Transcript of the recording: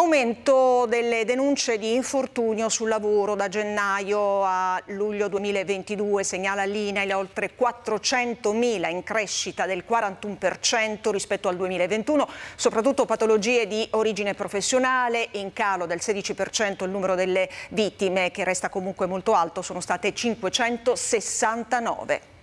Aumento delle denunce di infortunio sul lavoro da gennaio a luglio 2022 segnala l'INAIL oltre 400.000 in crescita del 41% rispetto al 2021, soprattutto patologie di origine professionale, in calo del 16% il numero delle vittime che resta comunque molto alto, sono state 569.